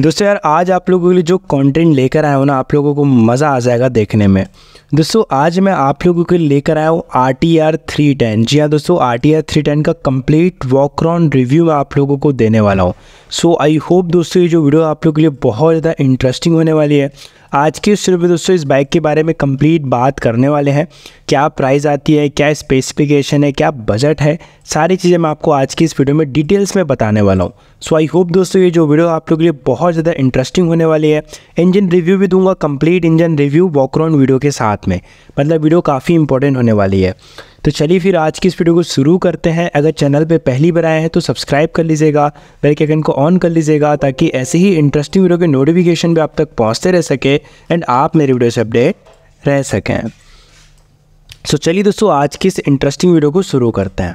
दोस्तों यार आज आप लोगों के लिए जो कंटेंट लेकर आया हूँ ना आप लोगों को मज़ा आ जाएगा देखने में दोस्तों आज मैं आप लोगों के लिए लेकर आया हूँ R T R three ten जी हाँ दोस्तों R T R three ten का कंप्लीट वॉकरॉन रिव्यू मैं आप लोगों को देने वाला हूँ सो आई होप दोस्तों ये जो वीडियो आप लोगों के लिए बहुत ज़्यादा इंटरेस्टिंग होने वाली है आज के शुरू में दोस्तों इस बाइक के बारे में कंप्लीट बात करने वाले हैं क्या प्राइस आती है क्या स्पेसिफिकेशन है क्या बजट है सारी चीज़ें मैं आपको आज की इस वीडियो में डिटेल्स में बताने वाला हूँ सो आई होप दोस्तों ये जो वीडियो आप लोगों के लिए बहुत ज़्यादा इंटरेस्टिंग होने वाली है इंजन रिव्यू भी दूंगा complete engine review walkaround video के साथ में मतलब वीडियो काफ़ी इंपॉर्टेंट होने वाली है तो चलिए फिर आज की इस वीडियो को शुरू करते हैं अगर चैनल पर पहली बार आए हैं तो सब्सक्राइब कर लीजिएगा बेल के आइकन को ऑन कर लीजिएगा ताकि ऐसे ही इंटरेस्टिंग वीडियो के नोटिफिकेशन भी आप तक पहुँचते रह सके एंड आप मेरे वीडियो से अपडेट रह सकें सो चलिए दोस्तों आज की इस इंटरेस्टिंग वीडियो को शुरू करते हैं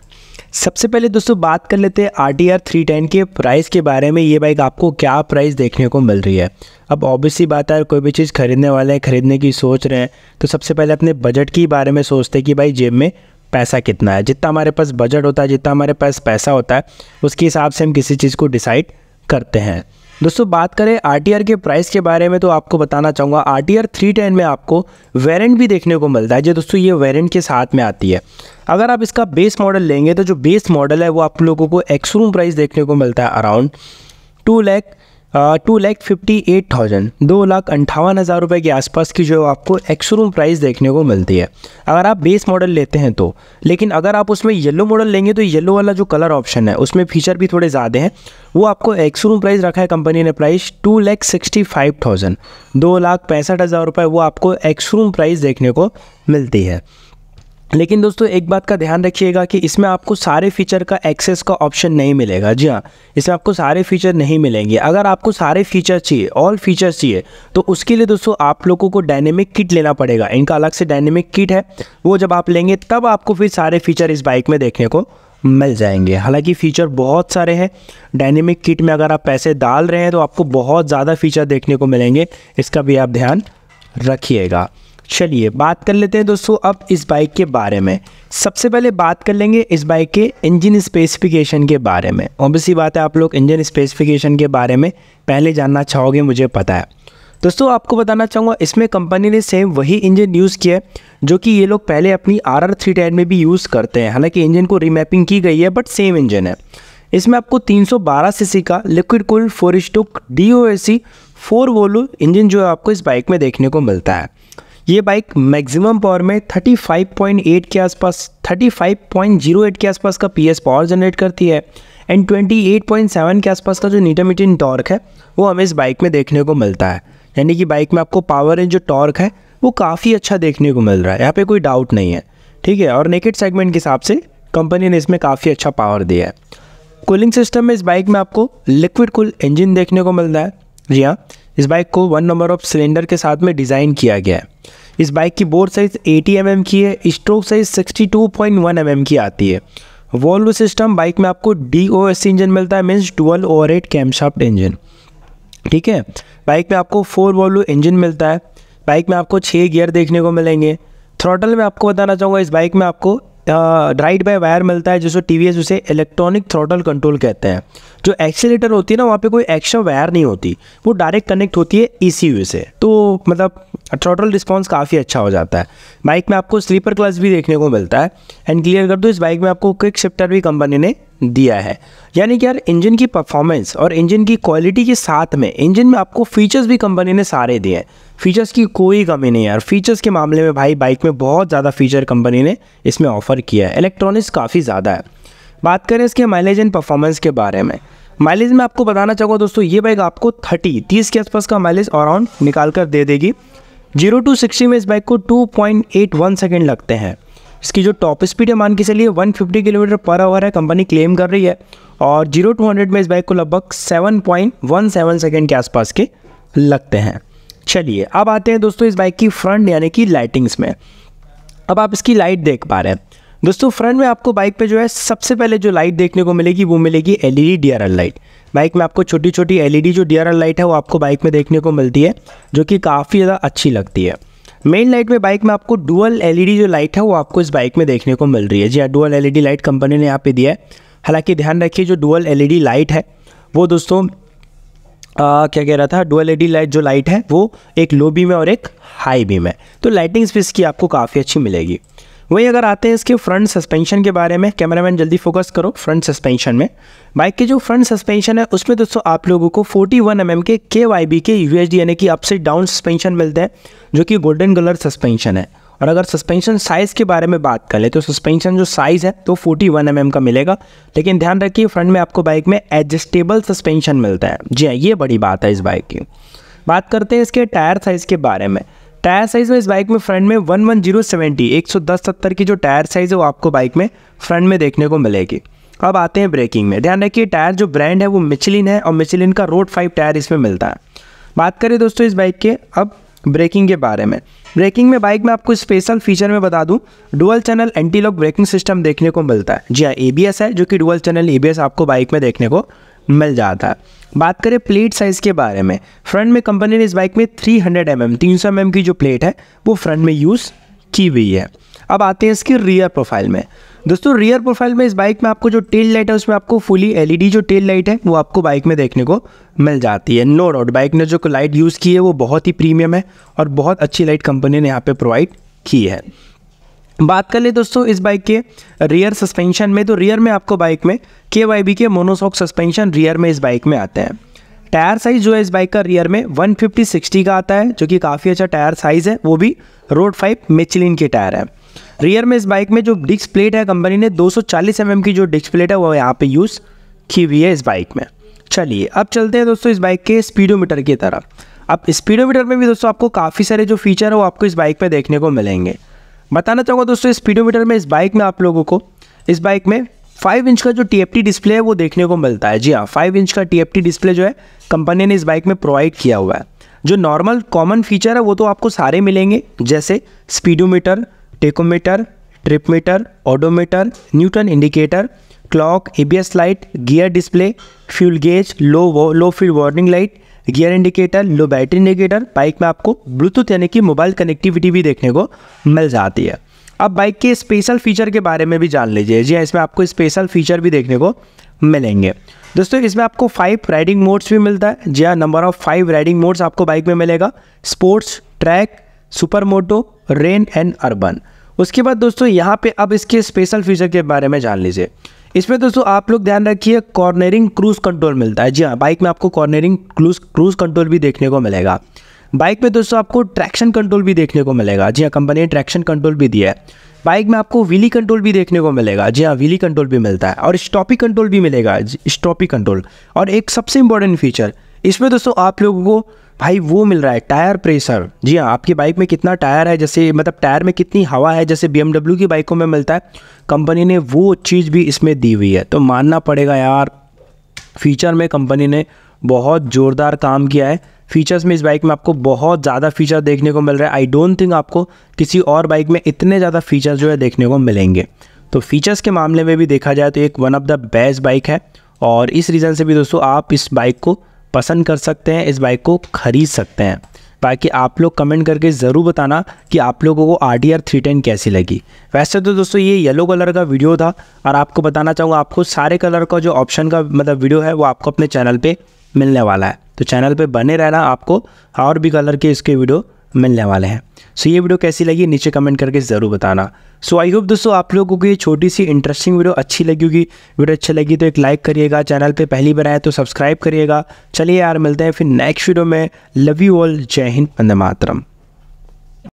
सबसे पहले दोस्तों बात कर लेते हैं R T R three ten के प्राइस के बारे में ये बाइक आपको क्या प्राइस देखने को मिल रही है अब ऑब्वियसली बात है कोई भी चीज़ खरीदने वाले हैं खरीदने की सोच रहे हैं तो सबसे पहले अपने बजट के बारे में सोचते हैं कि भाई जेब में पैसा कितना है जितना हमारे पास बजट होता है जितना हमारे पास पैसा होता है उसके हिसाब से हम किसी चीज़ को डिसाइड करते हैं दोस्तों बात करें आर के प्राइस के बारे में तो आपको बताना चाहूँगा R T R three ten में आपको वेरेंट भी देखने को मिलता है जो दोस्तों ये वेरेंट के साथ में आती है अगर आप इसका बेस मॉडल लेंगे तो जो बेस मॉडल है वो आप लोगों को एक्स रूम प्राइस देखने को मिलता है around two lakh two lakh fifty eight thousand दो लाख अंठावन हज़ार रुपये के आसपास की जो आपको एक्सरूम प्राइस देखने को मिलती है अगर आप बेस मॉडल लेते हैं तो लेकिन अगर आप उसमें येलो मॉडल लेंगे तो येलो वाला जो कलर ऑप्शन है उसमें फीचर भी थोड़े ज़्यादा हैं वो आपको एक्सरूम प्राइस रखा है कंपनी ने price two lakh sixty five thousand दो लाख पैंसठ हज़ार रुपये वो आपको एक्सरूम प्राइस देखने को मिलती है लेकिन दोस्तों एक बात का ध्यान रखिएगा कि इसमें आपको सारे फीचर का एक्सेस का ऑप्शन नहीं मिलेगा जी हाँ इसमें आपको सारे फीचर नहीं मिलेंगे अगर आपको सारे फीचर चाहिए ऑल फीचर्स चाहिए तो उसके लिए दोस्तों आप लोगों को डायनेमिक किट लेना पड़ेगा इनका अलग से डायनेमिक किट है वो जब आप लेंगे तब आपको फिर सारे फीचर इस बाइक में देखने को मिल जाएंगे हालांकि फ़ीचर बहुत सारे हैं डायनेमिक किट में अगर आप पैसे डाल रहे हैं तो आपको बहुत ज़्यादा फीचर देखने को मिलेंगे इसका भी आप ध्यान रखिएगा चलिए बात कर लेते हैं दोस्तों अब इस बाइक के बारे में सबसे पहले बात कर लेंगे इस बाइक के इंजन स्पेसिफिकेशन के बारे में ऑब्वियसली बात है आप लोग इंजन स्पेसिफिकेशन के बारे में पहले जानना चाहोगे मुझे पता है दोस्तों आपको बताना चाहूँगा इसमें कंपनी ने सेम वही इंजन यूज़ किया है जो कि ये लोग पहले अपनी आर आर थ्री में भी यूज़ करते हैं हालांकि इंजन को रीमैपिंग की गई है बट सेम इंजन है इसमें आपको 312 सीसी का liquid cool four stroke D O A C four valve engine जो है आपको इस बाइक में देखने को मिलता है ये बाइक मैक्सिमम पावर में 35.8 के आसपास 35.08 के आसपास का पीएस पावर जनरेट करती है एंड 28.7 के आसपास का जो नीटामिटिन टॉर्क है वो हमें इस बाइक में देखने को मिलता है यानी कि बाइक में आपको पावर एंड जो टॉर्क है वो काफ़ी अच्छा देखने को मिल रहा है यहाँ पे कोई डाउट नहीं है ठीक है और नेकेट सेगमेंट के हिसाब से कंपनी ने इसमें काफ़ी अच्छा पावर दिया है कूलिंग सिस्टम में इस बाइक में आपको लिक्विड कूल इंजन देखने को मिलता है जी हाँ इस बाइक को वन नंबर ऑफ सिलेंडर के साथ में डिज़ाइन किया गया है इस बाइक की बोर्ड साइज़ 80 एम mm की है स्ट्रोक साइज़ 62.1 एम mm की आती है वॉल्व सिस्टम बाइक में आपको डी ओ इंजन मिलता है means dual overhead camshaft engine ठीक है बाइक में आपको फोर वॉल्व इंजन मिलता है बाइक में आपको छः गियर देखने को मिलेंगे थ्रॉटल में आपको बताना चाहूँगा इस बाइक में आपको ड्राइड बाय वायर मिलता है जिसको टी उसे इलेक्ट्रॉनिक थ्रोटल कंट्रोल कहते हैं जो एक्सीटर होती है ना वहाँ पे कोई एक्स्ट्रा वायर नहीं होती वो डायरेक्ट कनेक्ट होती है ई e से तो मतलब थ्रोटल रिस्पॉन्स काफ़ी अच्छा हो जाता है बाइक में आपको स्लीपर क्लास भी देखने को मिलता है एंड क्लियर कर दो इस बाइक में आपको क्विक शिफ्टर भी कंपनी ने दिया है यानी कि यार इंजन की परफॉर्मेंस और इंजन की क्वालिटी के साथ में इंजन में आपको फीचर्स भी कंपनी ने सारे दिए हैं फीचर्स की कोई कमी नहीं यार फीचर्स के मामले में भाई बाइक में बहुत ज़्यादा फीचर कंपनी ने इसमें ऑफर किया है इलेक्ट्रॉनिक्स काफ़ी ज़्यादा है बात करें इसके माइलेज एंड परफॉर्मेंस के बारे में माइलेज में आपको बताना चाहूँगा दोस्तों ये बाइक आपको थर्टी तीस के आसपास का माइलेज अराउंड निकाल कर दे देगी जीरो टू सिक्सटी में इस बाइक को two point eight one second लगते हैं इसकी जो टॉप स्पीड है मान के चलिए 150 किलोमीटर पर आवर है कंपनी क्लेम कर रही है और जीरो टू हंड्रेड में इस बाइक को लगभग 7.17 सेकेंड के आसपास के लगते हैं चलिए अब आते हैं दोस्तों इस बाइक की फ्रंट यानी कि लाइटिंग्स में अब आप इसकी लाइट देख पा रहे हैं दोस्तों फ्रंट में आपको बाइक पे जो है सबसे पहले जो लाइट देखने को मिलेगी वो मिलेगी एलईडी डीआरएल लाइट बाइक में आपको छोटी छोटी एलईडी जो डीआरएल लाइट है वो आपको बाइक में देखने को मिलती है जो कि काफ़ी ज़्यादा अच्छी लगती है मेन लाइट में बाइक में आपको डुअल एलईडी जो लाइट है वो आपको इस बाइक में देखने को मिल रही है जी हाँ डुअल एलईडी लाइट कंपनी ने यहाँ पे दिया है हालांकि ध्यान रखिए जो डुअल एलईडी लाइट है वो दोस्तों आ, क्या कह रहा था डुअल एलईडी लाइट जो लाइट है वो एक लो बीम है और एक हाई बीम है तो लाइटिंग स्पेस की आपको काफ़ी अच्छी मिलेगी वहीं अगर आते हैं इसके फ्रंट सस्पेंशन के बारे में कैमरामैन जल्दी फोकस करो फ्रंट सस्पेंशन में बाइक के जो फ्रंट सस्पेंशन है उसमें दोस्तों आप लोगों को 41 वन mm के के वाई बी के यू यानी कि अपसाइड डाउन सस्पेंशन मिलते हैं जो कि गोल्डन कलर सस्पेंशन है और अगर सस्पेंशन साइज़ के बारे में बात कर ले तो सस्पेंशन जो साइज़ है तो 41 वन mm का मिलेगा लेकिन ध्यान रखिए फ्रंट में आपको बाइक में एडजस्टेबल सस्पेंशन मिलता है जी हाँ ये बड़ी बात है इस बाइक की बात करते हैं इसके टायर साइज़ के बारे में टायर साइज़ में इस बाइक में फ्रंट में वन वन जीरो सेवेंटी एक सौ दस सत्तर की जो टायर साइज़ है वो आपको बाइक में फ्रंट में देखने को मिलेगी अब आते हैं ब्रेकिंग में ध्यान रखिए टायर जो ब्रांड है वो मिचलिन है और मिचलिन का रोड फाइव टायर इसमें मिलता है बात करें दोस्तों इस बाइक के अब ब्रेकिंग के बारे में ब्रेकिंग में बाइक में आपको स्पेशल फीचर में बता दूं dual channel anti lock braking system देखने को मिलता है जी हाँ ए है जो कि डुअल चैनल ए आपको बाइक में देखने को मिल जाता है बात करें प्लेट साइज़ के बारे में फ्रंट में कंपनी ने इस बाइक में 300 हंड्रेड एम तीन सौ एम की जो प्लेट है वो फ्रंट में यूज़ की हुई है अब आते हैं इसके रियर प्रोफाइल में दोस्तों रियर प्रोफाइल में इस बाइक में आपको जो टेल लाइट है उसमें आपको फुली एलईडी e जो टेल लाइट है वो आपको बाइक में देखने को मिल जाती है नो डाउट बाइक ने जो लाइट यूज़ की है वो बहुत ही प्रीमियम है और बहुत अच्छी लाइट कंपनी ने यहाँ पे प्रोवाइड की है बात कर ले दोस्तों इस बाइक के रियर सस्पेंशन में तो रियर में आपको बाइक में के वाई बी के मोनोसॉक सस्पेंशन रियर में इस बाइक में आते हैं टायर साइज़ जो है इस बाइक का रियर में 150 60 का आता है जो कि काफ़ी अच्छा टायर साइज़ है वो भी रोड फाइव मेचलिन के टायर है रियर में इस बाइक में जो डिस्क प्लेट है कंपनी ने 240 सौ mm की जो डिस्क प्लेट है वो यहाँ पे यूज़ की हुई है इस बाइक में चलिए अब चलते हैं दोस्तों इस बाइक के स्पीडोमीटर की तरफ अब स्पीडोमीटर में भी दोस्तों आपको काफ़ी सारे जो फीचर है वो आपको इस बाइक में देखने को मिलेंगे बताना चाहूँगा दोस्तों इस स्पीडोमीटर में इस बाइक में आप लोगों को इस बाइक में फाइव इंच का जो टी डिस्प्ले है वो देखने को मिलता है जी हाँ फाइव इंच का टी डिस्प्ले जो है कंपनी ने इस बाइक में प्रोवाइड किया हुआ है जो नॉर्मल कॉमन फीचर है वो तो आपको सारे मिलेंगे जैसे speedometer tachometer trip meter odometer neutral indicator clock a light gear display fuel gauge low low fuel warning light gear indicator low battery indicator bike में आपको ब्लूटूथ यानी कि मोबाइल कनेक्टिविटी भी देखने को मिल जाती है अब बाइक के स्पेशल फीचर के बारे में भी जान लीजिए जी हाँ इसमें आपको स्पेशल फीचर भी देखने को मिलेंगे दोस्तों इसमें आपको फाइव राइडिंग मोड्स भी मिलता है जी हाँ number of five riding modes आपको बाइक में मिलेगा sports track super moto rain and urban उसके बाद दोस्तों यहाँ पे अब इसके स्पेशल फीचर के बारे में जान लीजिए इसमें दोस्तों आप लोग ध्यान रखिए कॉर्नरिंग क्रूज कंट्रोल मिलता है जी हाँ बाइक में आपको कॉर्नरिंग क्रूज क्रूज कंट्रोल भी देखने को मिलेगा बाइक में दोस्तों आपको ट्रैक्शन कंट्रोल भी देखने को मिलेगा जी हाँ कंपनी ने ट्रैक्शन कंट्रोल भी दिया है बाइक में आपको व्हीली कंट्रोल भी देखने को मिलेगा जी हाँ व्हीली कंट्रोल भी मिलता है और स्टॉपी कंट्रोल भी मिलेगा स्टॉपी कंट्रोल और एक सबसे इंपॉर्टेंट फीचर इसमें दोस्तों आप लोगों को भाई वो मिल रहा है टायर प्रेशर जी हाँ आपकी बाइक में कितना टायर है जैसे मतलब टायर में कितनी हवा है जैसे बी की बाइकों में मिलता है कंपनी ने वो चीज़ भी इसमें दी हुई है तो मानना पड़ेगा यार फीचर में कंपनी ने बहुत ज़ोरदार काम किया है फीचर्स में इस बाइक में आपको बहुत ज़्यादा फीचर देखने को मिल रहा है आई डोंट थिंक आपको किसी और बाइक में इतने ज़्यादा फीचर्स जो है देखने को मिलेंगे तो फीचर्स के मामले में भी देखा जाए तो एक one of the best bike है और इस रीज़न से भी दोस्तों आप इस बाइक को पसंद कर सकते हैं इस बाइक को ख़रीद सकते हैं बाकी आप लोग कमेंट करके ज़रूर बताना कि आप लोगों को R D R three ten कैसी लगी वैसे तो दोस्तों ये येलो कलर का वीडियो था और आपको बताना चाहूँगा आपको सारे कलर का जो ऑप्शन का मतलब वीडियो है वो आपको अपने चैनल पर मिलने वाला है तो चैनल पर बने रहना आपको और भी कलर के इसके वीडियो मिलने वाले हैं सो so, ये वीडियो कैसी लगी नीचे कमेंट करके ज़रूर बताना सो आई होप दोस्तों आप लोगों को ये छोटी सी इंटरेस्टिंग वीडियो अच्छी लगी होगी वीडियो अच्छी लगी तो एक लाइक करिएगा चैनल पे पहली बार आए तो सब्सक्राइब करिएगा चलिए यार मिलते हैं फिर नेक्स्ट वीडियो में लव यू ऑल जय हिंद वंदे मातरम